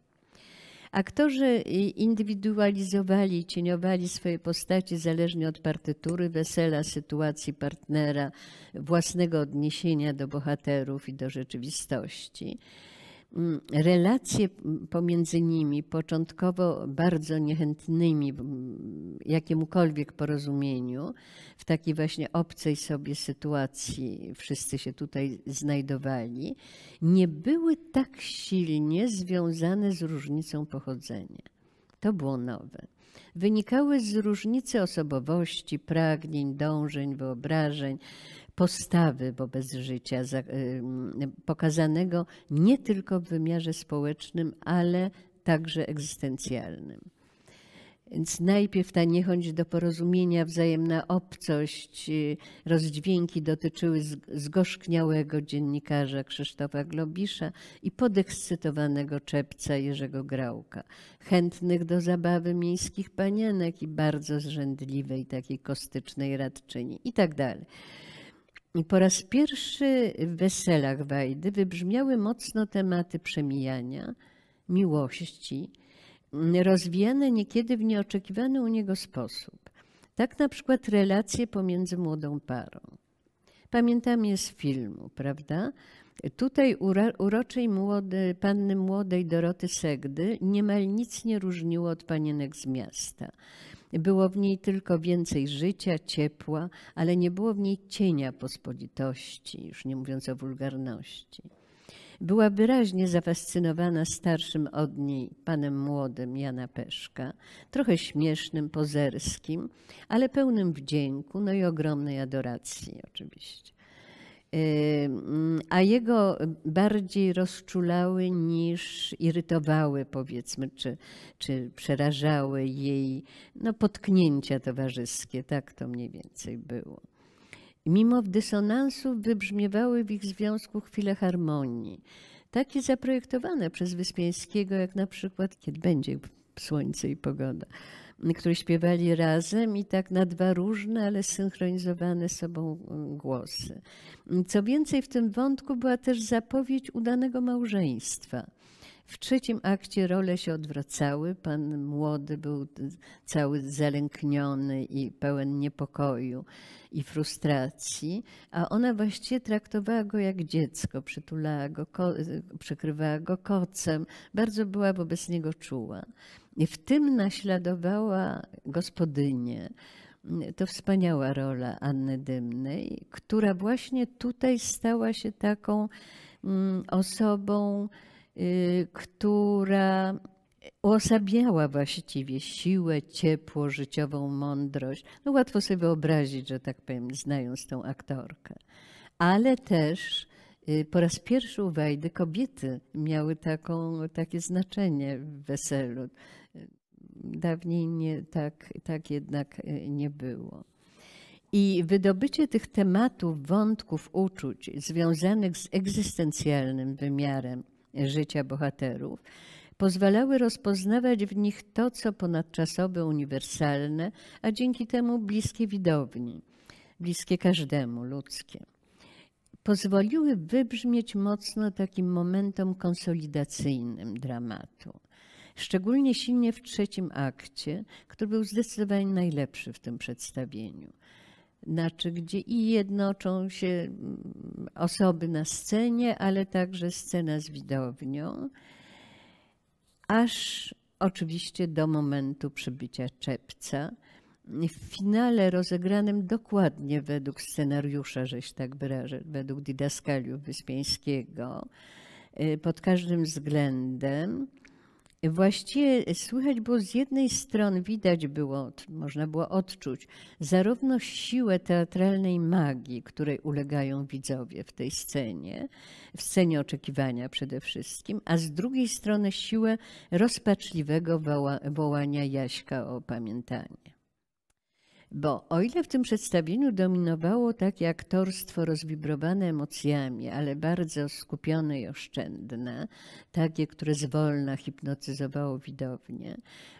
Aktorzy indywidualizowali, cieniowali swoje postaci zależnie od partytury, wesela, sytuacji partnera, własnego odniesienia do bohaterów i do rzeczywistości. Mm, relacje mm, pomiędzy nimi, początkowo bardzo niechętnymi mm, jakiemukolwiek porozumieniu, w takiej właśnie obcej sobie sytuacji, wszyscy się tutaj znajdowali, nie były tak silnie związane z różnicą pochodzenia. To było nowe. Wynikały z różnicy osobowości, pragnień, dążeń, wyobrażeń, postawy wobec życia, pokazanego nie tylko w wymiarze społecznym, ale także egzystencjalnym. Więc najpierw ta niechęć do porozumienia, wzajemna obcość, y, rozdźwięki dotyczyły zgorzkniałego dziennikarza Krzysztofa Globisza i podekscytowanego czepca Jerzego Grałka, chętnych do zabawy miejskich panienek i bardzo zrzędliwej takiej kostycznej radczyni itd. Tak po raz pierwszy w weselach Wajdy wybrzmiały mocno tematy przemijania, miłości, rozwijane niekiedy w nieoczekiwany u niego sposób. Tak na przykład relacje pomiędzy młodą parą. Pamiętam je z filmu, prawda? Tutaj uroczej młody, panny młodej Doroty Segdy niemal nic nie różniło od panienek z miasta. Było w niej tylko więcej życia, ciepła, ale nie było w niej cienia pospolitości, już nie mówiąc o wulgarności. Była wyraźnie zafascynowana starszym od niej panem młodym Jana Peszka, trochę śmiesznym, pozerskim, ale pełnym wdzięku, no i ogromnej adoracji oczywiście a jego bardziej rozczulały niż irytowały, powiedzmy, czy, czy przerażały jej no, potknięcia towarzyskie. Tak to mniej więcej było. Mimo dysonansów wybrzmiewały w ich związku chwile harmonii. Takie zaprojektowane przez Wyspiańskiego, jak na przykład, kiedy będzie słońce i pogoda które śpiewali razem i tak na dwa różne, ale synchronizowane sobą mm, głosy. Co więcej, w tym wątku była też zapowiedź udanego małżeństwa. W trzecim akcie role się odwracały. Pan młody był cały zalękniony i pełen niepokoju i frustracji, a ona właściwie traktowała go jak dziecko, przytulała go, przykrywała go kocem, bardzo była wobec niego czuła. I w tym naśladowała gospodynię. To wspaniała rola Anny Dymnej, która właśnie tutaj stała się taką mm, osobą, Y, która uosabiała właściwie siłę, ciepło, życiową mądrość. No łatwo sobie wyobrazić, że tak powiem, znając tą aktorkę. Ale też y, po raz pierwszy u Wajdy kobiety miały taką, takie znaczenie w weselu. Dawniej nie, tak, tak jednak y, nie było. I wydobycie tych tematów, wątków, uczuć związanych z egzystencjalnym wymiarem życia bohaterów, pozwalały rozpoznawać w nich to, co ponadczasowe, uniwersalne, a dzięki temu bliskie widowni, bliskie każdemu, ludzkie. Pozwoliły wybrzmieć mocno takim momentom konsolidacyjnym dramatu. Szczególnie silnie w trzecim akcie, który był zdecydowanie najlepszy w tym przedstawieniu znaczy gdzie i jednoczą się mm, osoby na scenie, ale także scena z widownią, aż oczywiście do momentu przybicia czepca. W finale rozegranym dokładnie według scenariusza, że się tak wyrażę, według Didaskaliów Wyspieńskiego, y, pod każdym względem, Właściwie słychać było z jednej strony, widać było, można było odczuć, zarówno siłę teatralnej magii, której ulegają widzowie w tej scenie, w scenie oczekiwania przede wszystkim, a z drugiej strony siłę rozpaczliwego woła, wołania Jaśka o pamiętanie. Bo o ile w tym przedstawieniu dominowało takie aktorstwo rozwibrowane emocjami, ale bardzo skupione i oszczędne, takie, które zwolna hipnotyzowało widownię,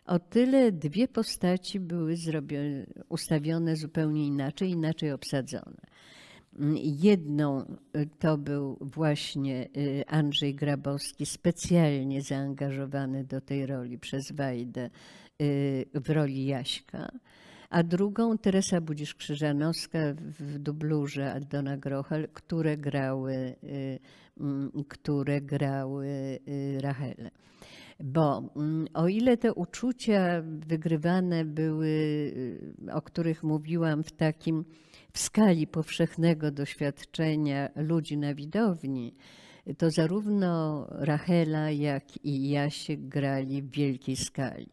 o tyle dwie postaci były zrobione, ustawione zupełnie inaczej, inaczej obsadzone. Jedną y, to był właśnie y, Andrzej Grabowski, specjalnie zaangażowany do tej roli przez Wajdę y, w roli Jaśka a drugą Teresa Budzisz-Krzyżanowska w dublurze Aldona Grochel, które grały, y, mm, które grały y, Rachele. Bo mm, o ile te uczucia wygrywane były, y, o których mówiłam w takim w skali powszechnego doświadczenia ludzi na widowni, to zarówno Rachela, jak i Jasiek grali w wielkiej skali.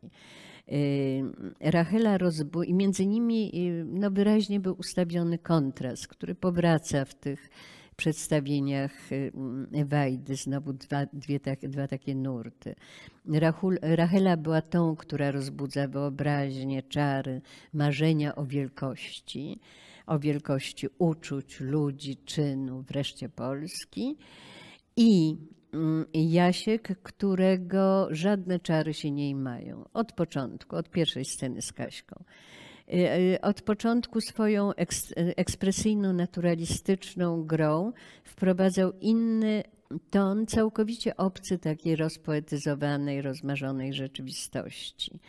Y, Rachela Rozbu i między nimi y, no wyraźnie był ustawiony kontrast, który powraca w tych przedstawieniach y, Wajdy, znowu dwa, dwie, tak, dwa takie nurty. Rachul Rachela była tą, która rozbudza wyobraźnię, czary, marzenia o wielkości, o wielkości uczuć, ludzi, czynu, wreszcie Polski. I Mm, Jasiek, którego żadne czary się nie mają. Od początku, od pierwszej sceny z Kaśką. Y, y, od początku swoją y, ekspresyjną, naturalistyczną grą wprowadzał inny ton, całkowicie obcy takiej rozpoetyzowanej, rozmarzonej rzeczywistości.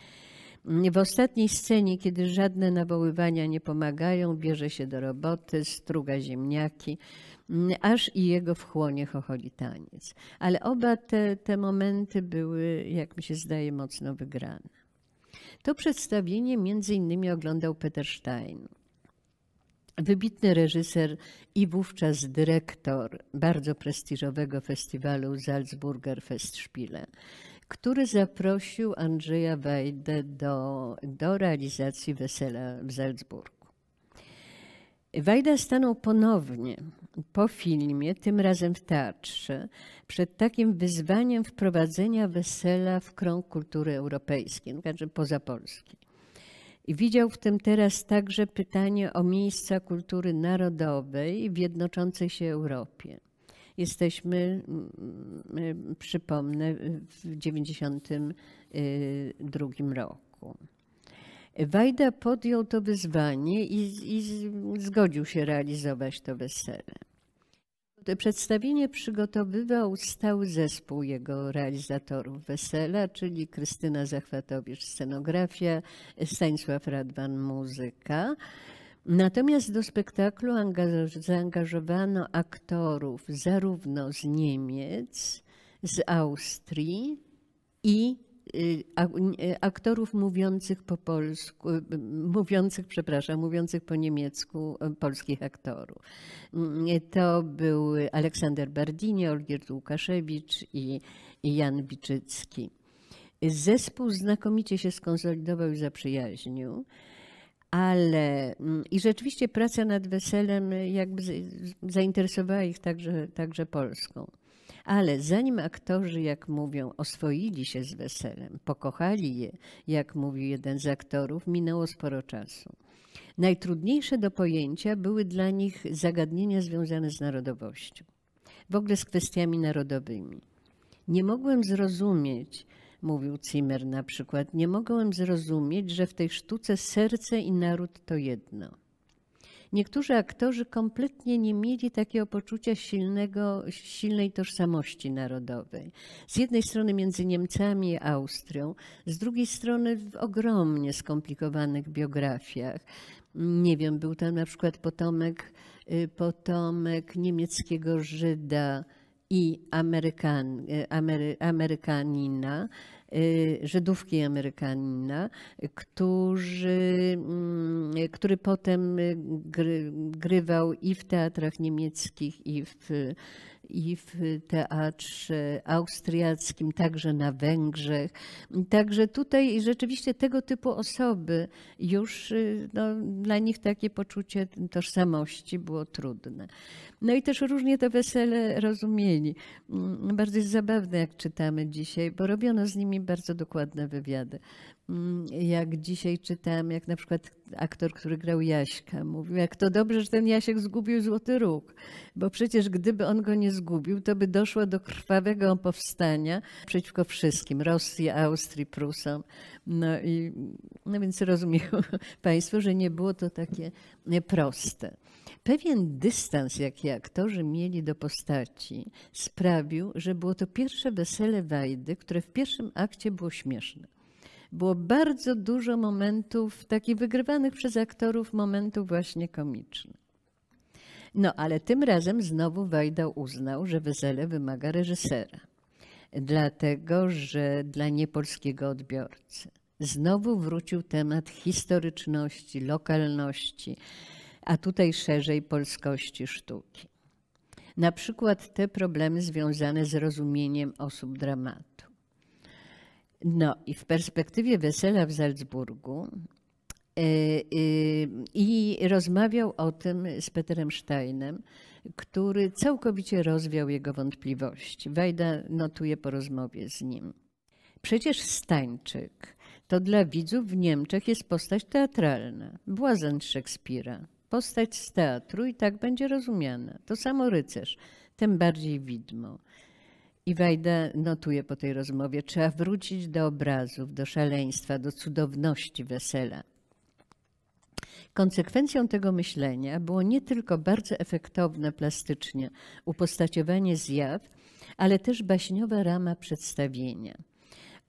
Mm, w ostatniej scenie, kiedy żadne nawoływania nie pomagają, bierze się do roboty, struga ziemniaki, aż i jego wchłonie chocholi taniec. Ale oba te, te momenty były, jak mi się zdaje, mocno wygrane. To przedstawienie między innymi oglądał Peter Stein. Wybitny reżyser i wówczas dyrektor bardzo prestiżowego festiwalu Salzburger Festspiele, który zaprosił Andrzeja Wajdę do, do realizacji wesela w Salzburgu. Wajda stanął ponownie po filmie, tym razem w teatrze, przed takim wyzwaniem wprowadzenia wesela w krąg kultury europejskiej, także poza Polski. I widział w tym teraz także pytanie o miejsca kultury narodowej w jednoczącej się Europie. Jesteśmy, mm, mm, przypomnę, w 1992 y, roku. Wajda podjął to wyzwanie i, i, zgodził się realizować to wesele przedstawienie przygotowywał stały zespół jego realizatorów wesela, czyli Krystyna Zachwatowicz scenografia, Stanisław Radwan muzyka. Natomiast do spektaklu zaangażowano aktorów zarówno z Niemiec, z Austrii i Y, y, aktorów mówiących po polsku, y, mówiących, przepraszam, mówiących po niemiecku polskich aktorów. Mm, to był Aleksander Bardinie, Olgierd Łukaszewicz i Jan Biczycki. Zespół znakomicie się skonsolidował i zaprzyjaźnił. Ale mm, i rzeczywiście praca nad weselem jakby zainteresowała ich także, także Polską. Ale zanim aktorzy, jak mówią, oswoili się z weselem, pokochali je, jak mówi jeden z aktorów, minęło sporo czasu. Najtrudniejsze do pojęcia były dla nich zagadnienia związane z narodowością, w ogóle z kwestiami narodowymi. Nie mogłem zrozumieć, mówił Zimmer na przykład, nie mogłem zrozumieć, że w tej sztuce serce i naród to jedno niektórzy aktorzy kompletnie nie mieli takiego poczucia silnego, silnej tożsamości narodowej. Z jednej strony między Niemcami a Austrią, z drugiej strony w ogromnie skomplikowanych biografiach. Nie wiem, był tam na przykład potomek, y, potomek niemieckiego Żyda i Amerykan, y, Amery, Amerykanina Y, Żydówki Amerykanina, którzy, mm, który potem grywał i w teatrach niemieckich, i w i w teatrze austriackim, także na Węgrzech. Także tutaj rzeczywiście tego typu osoby już y, no, dla nich takie poczucie tożsamości było trudne. No i też różnie to wesele rozumieli. Mm, bardzo jest zabawne, jak czytamy dzisiaj, bo robiono z nimi bardzo dokładne wywiady. Mm, jak dzisiaj czytam, jak na przykład aktor, który grał Jaśka, mówił, jak to dobrze, że ten Jasiek zgubił Złoty Róg, bo przecież gdyby on go nie zgubił, to by doszło do krwawego powstania przeciwko wszystkim, Rosji, Austrii, Prusom. No i no więc rozumieją Państwo, że nie było to takie proste. Pewien dystans, jaki aktorzy mieli do postaci, sprawił, że było to pierwsze wesele Wajdy, które w pierwszym akcie było śmieszne było bardzo dużo momentów, takich wygrywanych przez aktorów, momentów właśnie komicznych. No ale tym razem znowu Wajda uznał, że wesele wymaga reżysera, dlatego że dla niepolskiego odbiorcy. Znowu wrócił temat historyczności, lokalności, a tutaj szerzej polskości sztuki. Na przykład te problemy związane z rozumieniem osób dramatu. No i w perspektywie wesela w Salzburgu y, y, i rozmawiał o tym z Peterem Steinem, który całkowicie rozwiał jego wątpliwości. Wajda notuje po rozmowie z nim. Przecież Stańczyk to dla widzów w Niemczech jest postać teatralna, błazen Szekspira, postać z teatru i tak będzie rozumiana. To samo rycerz, tym bardziej widmo. I Wajda notuje po tej rozmowie, trzeba wrócić do obrazów, do szaleństwa, do cudowności wesela. Konsekwencją tego myślenia było nie tylko bardzo efektowne plastycznie upostaciowanie zjaw, ale też baśniowa rama przedstawienia.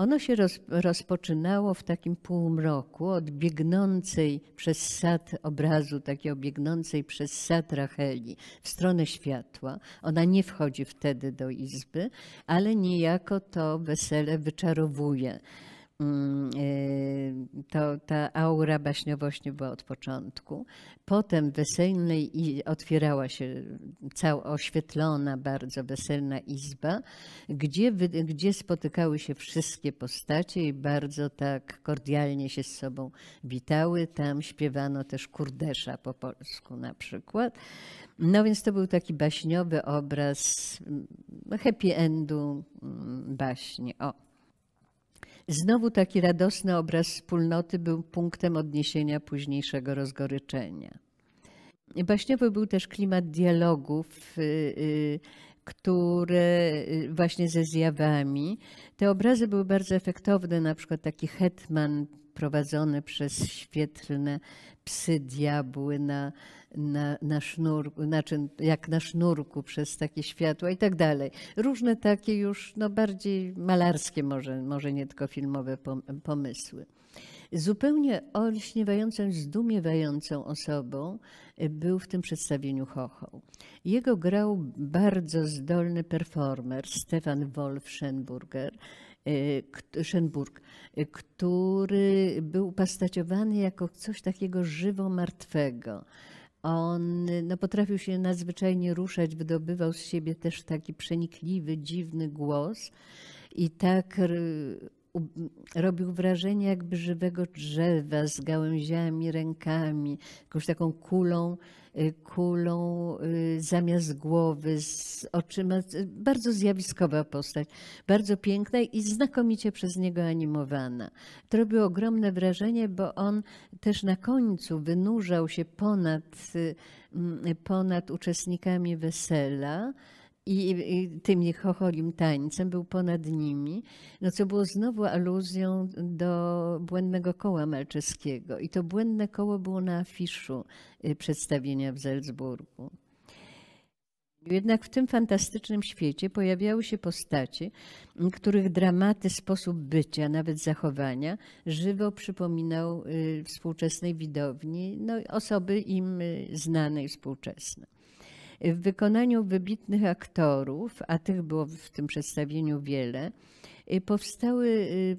Ono się roz, rozpoczynało w takim półmroku od biegnącej przez sad obrazu, takiej biegnącej przez sad Racheli w stronę światła. Ona nie wchodzi wtedy do izby, ale niejako to wesele wyczarowuje. Mm, y, to, ta aura baśniowości była od początku. Potem weselnej i otwierała się cała oświetlona, bardzo weselna izba, gdzie, gdzie spotykały się wszystkie postacie i bardzo tak kordialnie się z sobą witały. Tam śpiewano też kurdesza po polsku na przykład. No więc to był taki baśniowy obraz mm, happy endu mm, baśni. O. Znowu taki radosny obraz wspólnoty był punktem odniesienia późniejszego rozgoryczenia. Baśniowy był też klimat dialogów, y, y, które y, właśnie ze zjawami. Te obrazy były bardzo efektowne, na przykład taki hetman prowadzony przez świetlne psy diabły na na, na sznurku, znaczy jak na sznurku przez takie światła i tak dalej. Różne takie już no, bardziej malarskie, może, może nie tylko filmowe pomysły. Zupełnie olśniewającą, zdumiewającą osobą e, był w tym przedstawieniu Chochoł. Jego grał bardzo zdolny performer Stefan Wolf Schenburger, e, e, który był postaciowany jako coś takiego żywo martwego. On no, potrafił się nadzwyczajnie ruszać, wydobywał z siebie też taki przenikliwy, dziwny głos i tak robił wrażenie jakby żywego drzewa z gałęziami, rękami, jakąś taką kulą, y, kulą y, zamiast głowy, z oczyma. Y, bardzo zjawiskowa postać, bardzo piękna i znakomicie przez niego animowana. To robiło ogromne wrażenie, bo on też na końcu wynurzał się ponad, ponad uczestnikami wesela i, i tym niechocholim tańcem, był ponad nimi, no co było znowu aluzją do błędnego koła malczeskiego. I to błędne koło było na afiszu y, przedstawienia w Salzburgu. Jednak w tym fantastycznym świecie pojawiały się postacie, których dramaty, sposób bycia, nawet zachowania żywo przypominał y, współczesnej widowni no, osoby im y, znane i współczesne w wykonaniu wybitnych aktorów, a tych było w tym przedstawieniu wiele, y, powstały y,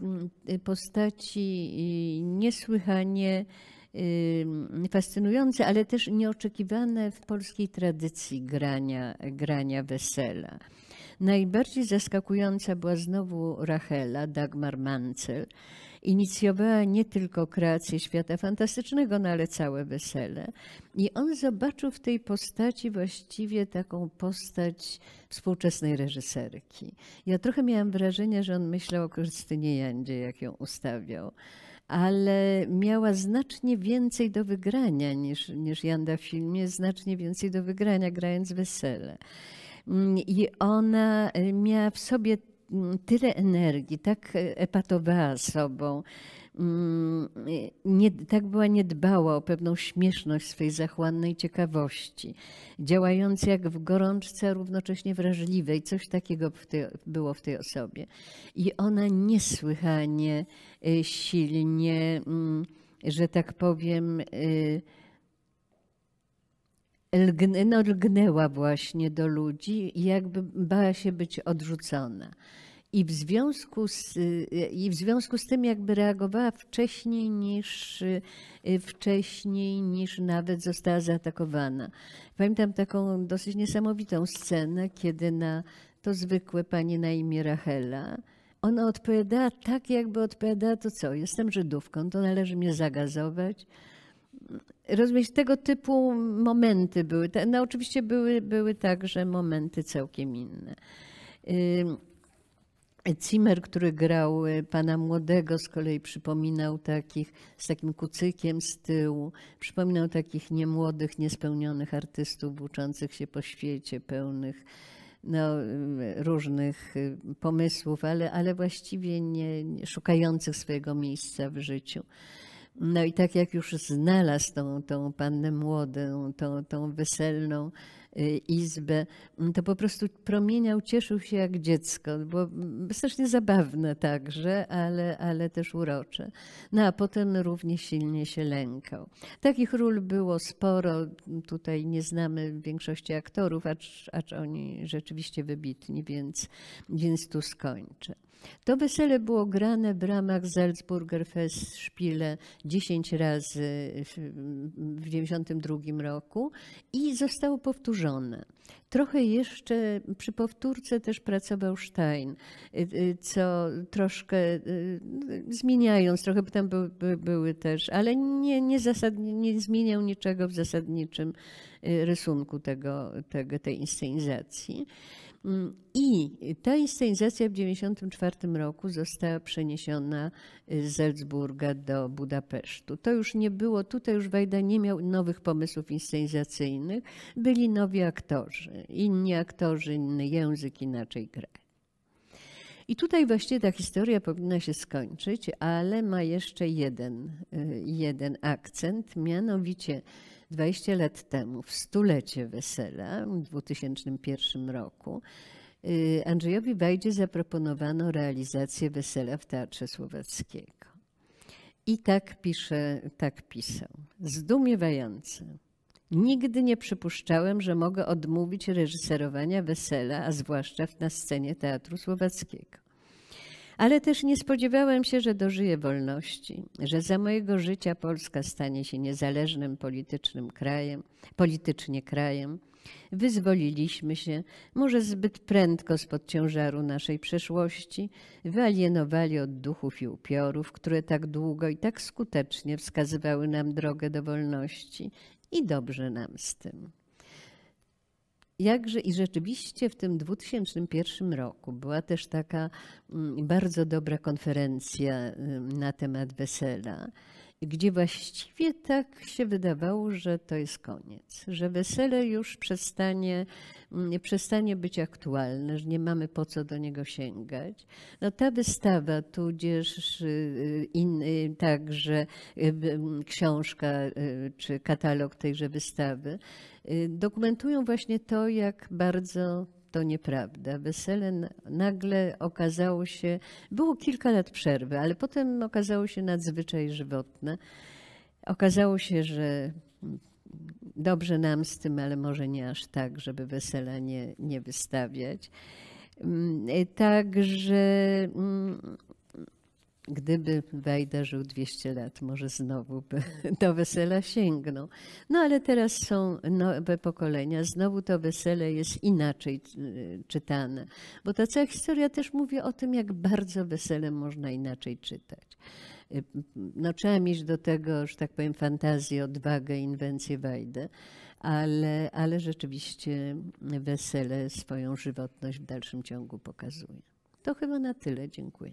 y, postaci niesłychanie fascynujące, ale też nieoczekiwane w polskiej tradycji grania, grania wesela. Najbardziej zaskakująca była znowu Rachela, Dagmar Mancel, inicjowała nie tylko kreację świata fantastycznego, no ale całe wesele. I on zobaczył w tej postaci właściwie taką postać współczesnej reżyserki. Ja trochę miałam wrażenie, że on myślał o Krystynie Jandzie, jak ją ustawiał ale miała znacznie więcej do wygrania niż, niż Janda w filmie, znacznie więcej do wygrania grając wesele. I ona miała w sobie tyle energii, tak e, epatowała sobą, mm, e, nie, tak była niedbała o pewną śmieszność swej zachłannej ciekawości, działając jak w gorączce, a równocześnie wrażliwej. Coś takiego w tej, było w tej osobie. I ona niesłychanie e, silnie, mm, że tak powiem, lgn, no, lgnęła właśnie do ludzi i jakby bała się być odrzucona. I w, związku z, y, I w związku z tym jakby reagowała wcześniej niż, y, wcześniej niż nawet została zaatakowana. Pamiętam taką dosyć niesamowitą scenę, kiedy na to zwykłe pani na imię Rachela, ona odpowiadała tak, jakby odpowiadała to co, jestem Żydówką, to należy mnie zagazować rozumiesz, tego typu momenty były. No oczywiście były, były także momenty całkiem inne. Y, Zimmer, który grał y, pana młodego, z kolei przypominał takich z takim kucykiem z tyłu, przypominał takich niemłodych, niespełnionych artystów włóczących się po świecie, pełnych no, y, różnych pomysłów, ale, ale właściwie nie, szukających swojego miejsca w życiu. No i tak jak już znalazł tą, tą pannę młodą, tą, tą weselną y, izbę, mm, to po prostu promieniał, cieszył się jak dziecko. Było strasznie zabawne także, ale, ale też urocze. No a potem równie silnie się lękał. Takich ról było sporo. Tutaj nie znamy większości aktorów, acz, acz oni rzeczywiście wybitni, więc, więc tu skończę. To wesele było grane w ramach Salzburger Fest 10 razy w 1992 roku i zostało powtórzone. Trochę jeszcze przy powtórce też pracował Stein, y, y, co troszkę y, zmieniając, trochę tam by, by, były też, ale nie, nie, zasadnie, nie zmieniał niczego w zasadniczym rysunku tego, tego, tej inscenizacji. Mm, I ta inscenizacja w 1994 roku została przeniesiona y, z Salzburga do Budapesztu. To już nie było, tutaj już Wajda nie miał nowych pomysłów inscenizacyjnych. Byli nowi aktorzy, inni aktorzy, inny język, inaczej kraj. I tutaj właśnie ta historia powinna się skończyć, ale ma jeszcze jeden, y, jeden akcent, mianowicie 20 lat temu, w stulecie wesela w 2001 roku, y, Andrzejowi Wajdzie zaproponowano realizację wesela w Teatrze Słowackiego. I tak pisze, tak pisał. Zdumiewające. Nigdy nie przypuszczałem, że mogę odmówić reżyserowania wesela, a zwłaszcza na scenie Teatru Słowackiego ale też nie spodziewałem się, że dożyję wolności, że za mojego życia Polska stanie się niezależnym politycznym krajem, politycznie krajem. Wyzwoliliśmy się, może zbyt prędko spod ciężaru naszej przeszłości, wyalienowali od duchów i upiorów, które tak długo i tak skutecznie wskazywały nam drogę do wolności i dobrze nam z tym. Jakże i rzeczywiście w tym 2001 roku była też taka mm, bardzo dobra konferencja y, na temat wesela gdzie właściwie tak się wydawało, że to jest koniec, że wesele już przestanie, mm, przestanie być aktualne, że nie mamy po co do niego sięgać. No ta wystawa, tudzież y, in, y, także y, książka czy katalog tejże wystawy, dokumentują właśnie to, jak bardzo to nieprawda. Wesele nagle okazało się, było kilka lat przerwy, ale potem okazało się nadzwyczaj żywotne. Okazało się, że dobrze nam z tym, ale może nie aż tak, żeby wesela nie, nie wystawiać. Mm, e, także mm, gdyby Wajda żył 200 lat, może znowu by do wesela sięgnął. No ale teraz są nowe pokolenia, znowu to wesele jest inaczej y, czytane, bo ta cała historia też mówi o tym, jak bardzo wesele można inaczej czytać. Y, no, trzeba mieć do tego, że tak powiem, fantazję, odwagę, inwencję Wajdę, ale, ale rzeczywiście wesele swoją żywotność w dalszym ciągu pokazuje. To chyba na tyle. Dziękuję.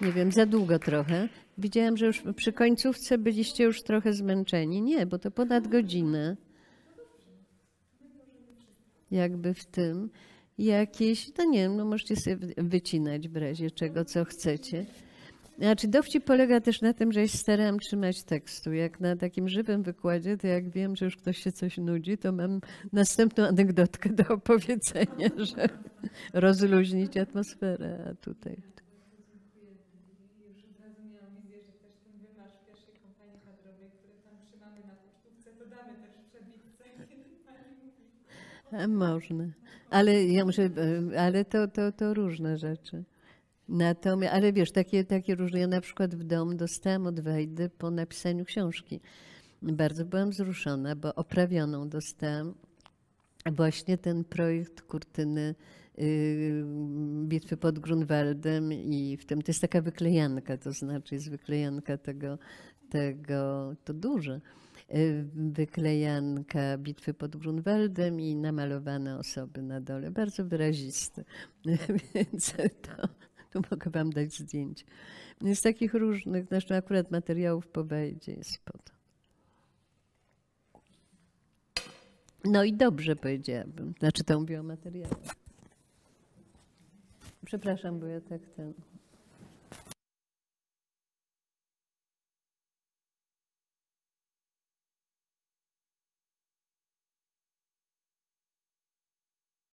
nie wiem, za długo trochę. Widziałam, że już przy końcówce byliście już trochę zmęczeni. Nie, bo to ponad godzinę. Jakby w tym jakieś, no nie wiem, no możecie sobie wycinać w razie czego, co chcecie. Znaczy dowcip polega też na tym, że się starałam trzymać tekstu. Jak na takim żywym wykładzie, to jak wiem, że już ktoś się coś nudzi, to mam następną anegdotkę do opowiedzenia, żeby rozluźnić atmosferę, a tutaj... Można. Ale ja muszę, e, ale to, to, to różne rzeczy. Natomiast, ale wiesz, takie, takie różne. Ja na przykład w dom dostałam od Wejdy po napisaniu książki. Bardzo byłam wzruszona, bo oprawioną dostałam właśnie ten projekt kurtyny y, bitwy pod Grunwaldem i w tym to jest taka wyklejanka, to znaczy jest wyklejanka tego, tego to duże Y, wyklejanka bitwy pod Grunwaldem i namalowane osoby na dole. Bardzo wyraziste. Więc to, tu mogę Wam dać zdjęcie Z takich różnych, znaczy akurat materiałów po Wejdzie jest pod. No i dobrze powiedziałabym. Znaczy to mówię o materiałach. Przepraszam, bo ja tak ten.